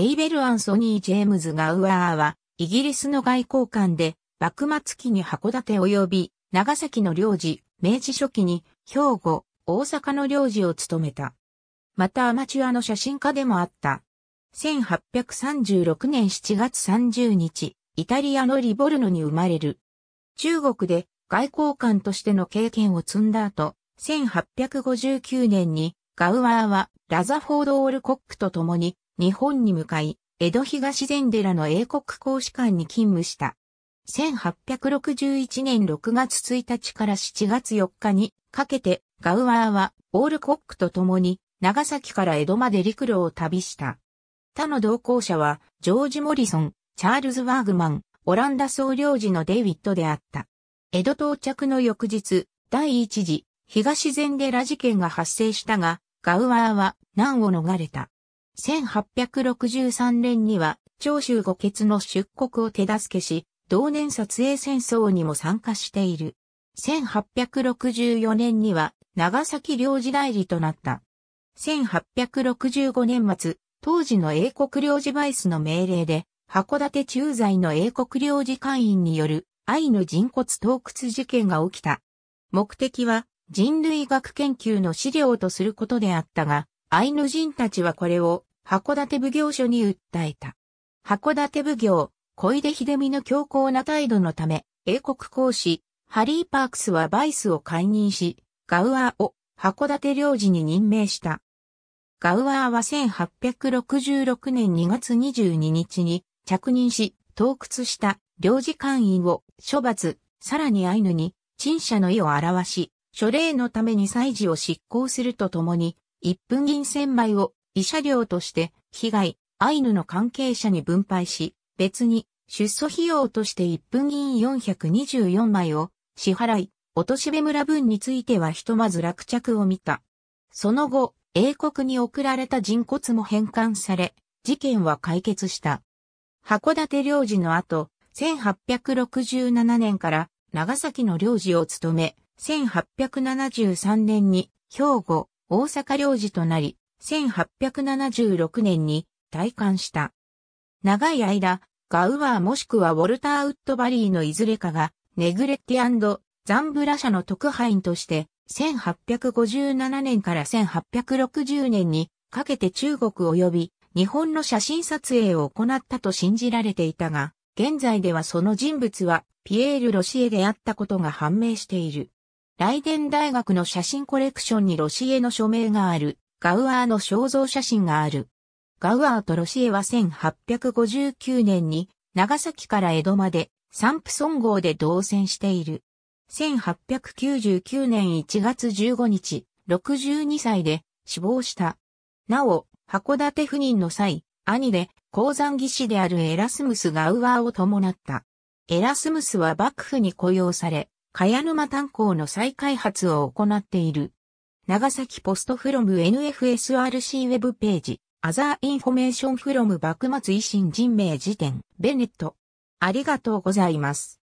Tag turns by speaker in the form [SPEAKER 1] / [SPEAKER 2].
[SPEAKER 1] エイベル・アンソニー・ジェームズ・ガウアーは、イギリスの外交官で、幕末期に函館及び、長崎の領事、明治初期に、兵庫、大阪の領事を務めた。またアマチュアの写真家でもあった。1836年7月30日、イタリアのリボルノに生まれる。中国で外交官としての経験を積んだ後、1859年にガウアーはラザフォード・オールコックと共に日本に向かい、江戸東禅寺の英国公使館に勤務した。1861年6月1日から7月4日にかけて、ガウアーは、オールコックと共に、長崎から江戸まで陸路を旅した。他の同行者は、ジョージ・モリソン、チャールズ・ワーグマン、オランダ総領事のデイビッドであった。江戸到着の翌日、第一次、東禅寺事件が発生したが、ガウアーは、難を逃れた。1863年には長州五傑の出国を手助けし、同年撮影戦争にも参加している。1864年には長崎領事代理となった。1865年末、当時の英国領事バイスの命令で、函館駐在の英国領事会員による愛の人骨盗掘事件が起きた。目的は人類学研究の資料とすることであったが、アイヌ人たちはこれを函館奉行所に訴えた。函館奉行、小出秀美の強硬な態度のため、英国公使、ハリー・パークスはバイスを解任し、ガウアーを函館領事に任命した。ガウアーは1866年2月22日に着任し、盗掘した領事官員を処罰、さらにアイヌに陳謝の意を表し、書類のために祭事を執行するとともに、一分銀千枚を慰謝料として被害、アイヌの関係者に分配し、別に出訴費用として1分銀424枚を支払い、落と部村分についてはひとまず落着を見た。その後、英国に送られた人骨も返還され、事件は解決した。函館領事の後、1867年から長崎の領事を務め、1873年に兵庫、大阪領事となり、1876年に退官した。長い間、ガウアーもしくはウォルター・ウッドバリーのいずれかが、ネグレッティザンブラ社の特派員として、1857年から1860年にかけて中国及び日本の写真撮影を行ったと信じられていたが、現在ではその人物はピエール・ロシエであったことが判明している。ライデン大学の写真コレクションにロシエの署名があるガウアーの肖像写真がある。ガウアーとロシエは1859年に長崎から江戸までサンプソン号で同船している。1899年1月15日、62歳で死亡した。なお、函館赴任の際、兄で鉱山技師であるエラスムス・ガウアーを伴った。エラスムスは幕府に雇用され、茅沼炭鉱の再開発を行っている。長崎ポストフロム NFSRC ウェブページ、アザーインフォメーションフロム幕末維新人名辞典、ベネット。ありがとうございます。